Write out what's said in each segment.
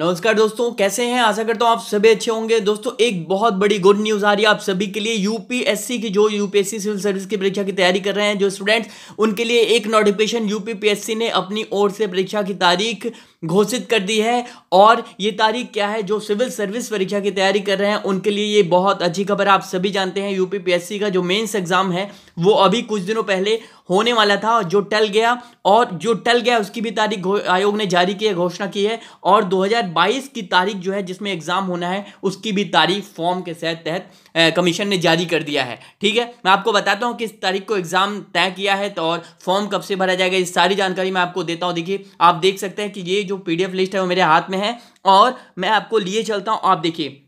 नमस्कार दोस्तों कैसे हैं आशा करता हूँ आप सभी अच्छे होंगे दोस्तों एक बहुत बड़ी गुड न्यूज़ आ रही है आप सभी के लिए यूपीएससी की जो यूपीएससी सिविल सर्विस की परीक्षा की तैयारी कर रहे हैं जो स्टूडेंट्स उनके लिए एक नोटिफिकेशन यूपीपीएससी ने अपनी ओर से परीक्षा की तारीख घोषित कर दी है और ये तारीख क्या है जो सिविल सर्विस परीक्षा की तैयारी कर रहे हैं उनके लिए ये बहुत अच्छी खबर आप सभी जानते हैं यूपीपीएससी का जो मेन्स एग्जाम है वो अभी कुछ दिनों पहले होने वाला था जो टल गया और जो टल गया उसकी भी तारीख आयोग ने जारी की है घोषणा की है और 2022 की तारीख जो है जिसमें एग्जाम होना है उसकी भी तारीख फॉर्म के तहत तहत कमीशन ने जारी कर दिया है ठीक है मैं आपको बताता हूँ किस तारीख को एग्जाम तय किया है तो और फॉर्म कब से भरा जाएगा ये सारी जानकारी मैं आपको देता हूँ देखिए आप देख सकते हैं कि ये जो पी लिस्ट है वो मेरे हाथ में है और मैं आपको लिए चलता हूँ आप देखिए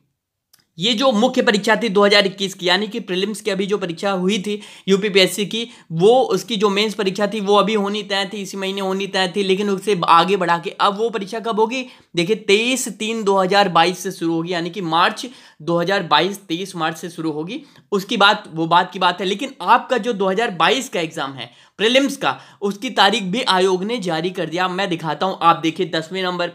ये जो मुख्य परीक्षा थी 2021 की यानी कि प्रीलिम्स की अभी जो परीक्षा हुई थी यूपीपीएससी की वो उसकी जो मेंस परीक्षा थी वो अभी होनी तय थी इसी महीने होनी तय थी लेकिन उससे आगे बढ़ा के अब वो परीक्षा कब होगी देखिए तेईस तीन 2022 से शुरू होगी यानी कि मार्च 2022 23 मार्च से शुरू होगी उसकी बात वो बात की बात है लेकिन आपका जो दो का एग्ज़ाम है प्रिलिम्स का उसकी तारीख भी आयोग ने जारी कर दिया मैं दिखाता हूँ आप देखिए दसवें नंबर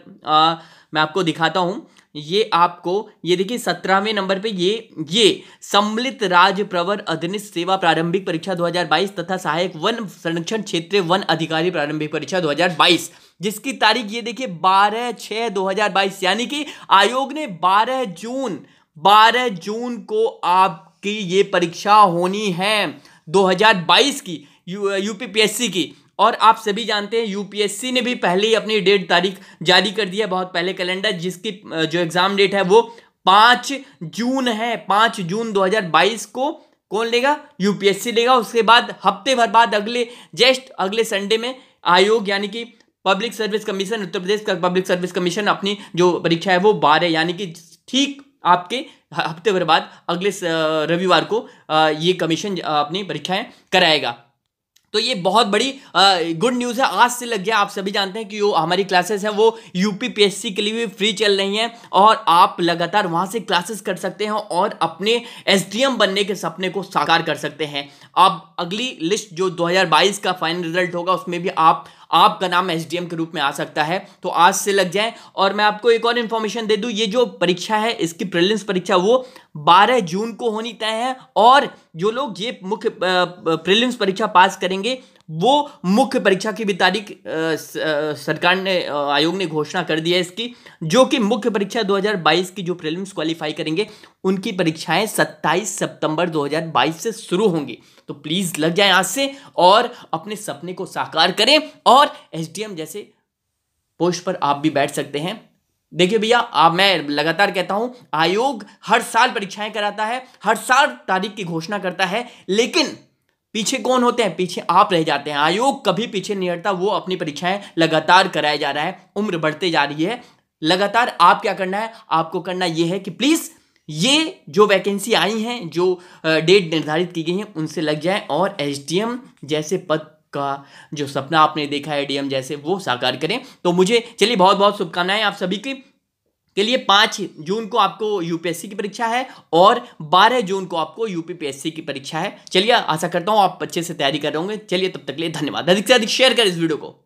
मैं आपको दिखाता हूँ ये आपको ये देखिए सत्रहवें नंबर पे ये ये सम्मिलित राज्य प्रवर अधीनस्थ सेवा प्रारंभिक परीक्षा 2022 तथा सहायक वन संरक्षण क्षेत्र वन अधिकारी प्रारंभिक परीक्षा 2022 जिसकी तारीख ये देखिए 12 छः 2022 यानी कि आयोग ने 12 जून 12 जून को आपकी ये परीक्षा होनी है 2022 की यू यूपीपीएससी की और आप सभी जानते हैं यूपीएससी ने भी पहले ही अपनी डेट तारीख जारी कर दी है बहुत पहले कैलेंडर जिसकी जो एग्जाम डेट है वो पाँच जून है पाँच जून 2022 को कौन लेगा यूपीएससी लेगा उसके बाद हफ्ते भर बाद अगले जस्ट अगले संडे में आयोग यानी कि public service commission Uttar Pradesh का पब्लिक सर्विस कमीशन अपनी जो परीक्षा है वो बारह यानी कि ठीक आपके हफ्ते भर बाद अगले रविवार को ये कमीशन अपनी परीक्षाएं कराएगा तो ये बहुत बड़ी गुड न्यूज़ है आज से लग गया आप सभी जानते हैं कि वो हमारी क्लासेस हैं वो यूपी के लिए भी फ्री चल रही हैं और आप लगातार वहाँ से क्लासेस कर सकते हैं और अपने एस बनने के सपने को साकार कर सकते हैं अब अगली लिस्ट जो 2022 का फाइनल रिजल्ट होगा उसमें भी आप आपका नाम एस के रूप में आ सकता है तो आज से लग जाए और मैं आपको एक और इन्फॉर्मेशन दे दूँ ये जो परीक्षा है इसकी प्रिलियंस परीक्षा वो 12 जून को होनी तय है और जो लोग ये मुख्य प्रिलियंस परीक्षा पास करेंगे वो मुख्य परीक्षा की भी तारीख सरकार ने आयोग ने घोषणा कर दिया है इसकी जो कि मुख्य परीक्षा 2022 की जो प्रीलिम्स क्वालिफाई करेंगे उनकी परीक्षाएं 27 सितंबर 2022 से शुरू होंगी तो प्लीज़ लग जाए आज से और अपने सपने को साकार करें और एसडीएम जैसे पोस्ट पर आप भी बैठ सकते हैं देखिए भैया आप मैं लगातार कहता हूं आयोग हर साल परीक्षाएं कराता है हर साल तारीख की घोषणा करता है लेकिन पीछे कौन होते हैं पीछे आप रह जाते हैं आयोग कभी पीछे नहीं हटता वो अपनी परीक्षाएं लगातार कराया जा रहा है उम्र बढ़ते जा रही है लगातार आप क्या करना है आपको करना यह है कि प्लीज़ ये जो वैकेंसी आई हैं जो डेट निर्धारित की गई हैं उनसे लग जाए और एच जैसे पद का जो सपना आपने देखा है डीएम जैसे वो साकार करें तो मुझे चलिए बहुत बहुत शुभकामनाएं आप सभी की के लिए पाँच जून को आपको यूपीएससी की परीक्षा है और बारह जून को आपको यूपीपीएससी की परीक्षा है चलिए आशा करता हूँ आप अच्छे से तैयारी कर रहे होंगे चलिए तब तक लिए धन्यवाद अधिक से अधिक शेयर करें इस वीडियो को